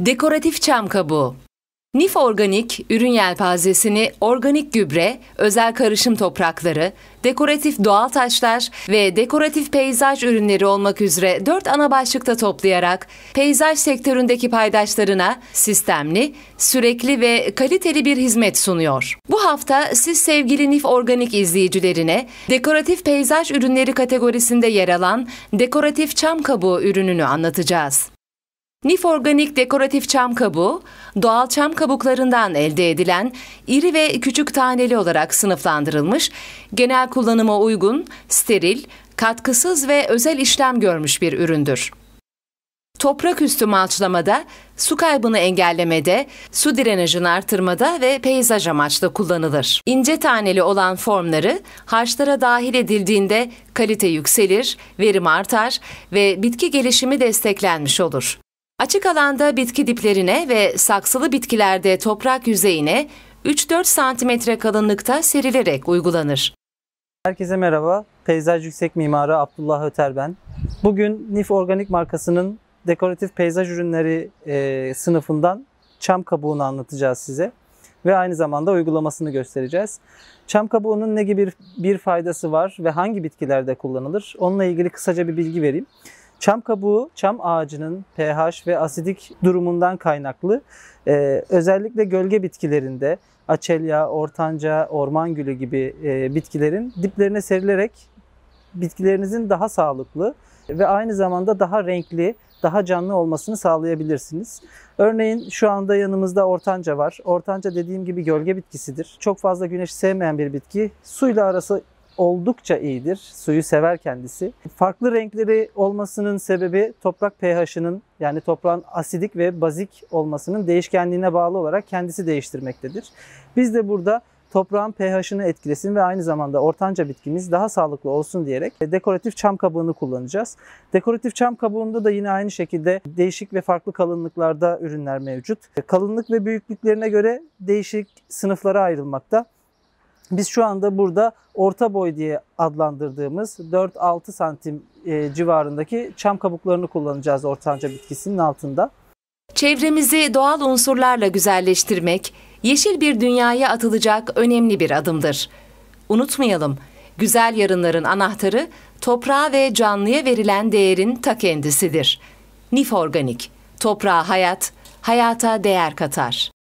Dekoratif çam kabuğu. NIF Organik ürün yelpazesini organik gübre, özel karışım toprakları, dekoratif doğal taşlar ve dekoratif peyzaj ürünleri olmak üzere dört ana başlıkta toplayarak peyzaj sektöründeki paydaşlarına sistemli, sürekli ve kaliteli bir hizmet sunuyor. Bu hafta siz sevgili NIF Organik izleyicilerine dekoratif peyzaj ürünleri kategorisinde yer alan dekoratif çam kabuğu ürününü anlatacağız. Nif Organik Dekoratif Çam Kabuğu, doğal çam kabuklarından elde edilen iri ve küçük taneli olarak sınıflandırılmış, genel kullanıma uygun, steril, katkısız ve özel işlem görmüş bir üründür. Toprak üstü malçlamada, su kaybını engellemede, su direnajını artırmada ve peyzaj amaçlı kullanılır. İnce taneli olan formları harçlara dahil edildiğinde kalite yükselir, verim artar ve bitki gelişimi desteklenmiş olur. Açık alanda bitki diplerine ve saksılı bitkilerde toprak yüzeyine 3-4 santimetre kalınlıkta serilerek uygulanır. Herkese merhaba. Peyzaj Yüksek Mimarı Abdullah Öter ben. Bugün NIF Organik markasının dekoratif peyzaj ürünleri e, sınıfından çam kabuğunu anlatacağız size ve aynı zamanda uygulamasını göstereceğiz. Çam kabuğunun ne gibi bir faydası var ve hangi bitkilerde kullanılır? Onunla ilgili kısaca bir bilgi vereyim. Çam kabuğu, çam ağacının pH ve asidik durumundan kaynaklı e, özellikle gölge bitkilerinde açelya, ortanca, orman gülü gibi e, bitkilerin diplerine serilerek bitkilerinizin daha sağlıklı ve aynı zamanda daha renkli, daha canlı olmasını sağlayabilirsiniz. Örneğin şu anda yanımızda ortanca var. Ortanca dediğim gibi gölge bitkisidir. Çok fazla güneş sevmeyen bir bitki. Suyla arası oldukça iyidir. Suyu sever kendisi. Farklı renkleri olmasının sebebi toprak pH'ının yani toprağın asidik ve bazik olmasının değişkenliğine bağlı olarak kendisi değiştirmektedir. Biz de burada toprağın pH'ını etkilesin ve aynı zamanda ortanca bitkimiz daha sağlıklı olsun diyerek dekoratif çam kabuğunu kullanacağız. Dekoratif çam kabuğunda da yine aynı şekilde değişik ve farklı kalınlıklarda ürünler mevcut. Kalınlık ve büyüklüklerine göre değişik sınıflara ayrılmakta. Biz şu anda burada orta boy diye adlandırdığımız 4-6 santim e, civarındaki çam kabuklarını kullanacağız ortanca bitkisinin altında. Çevremizi doğal unsurlarla güzelleştirmek, yeşil bir dünyaya atılacak önemli bir adımdır. Unutmayalım, güzel yarınların anahtarı toprağa ve canlıya verilen değerin ta kendisidir. Nif Organik, toprağa hayat, hayata değer katar.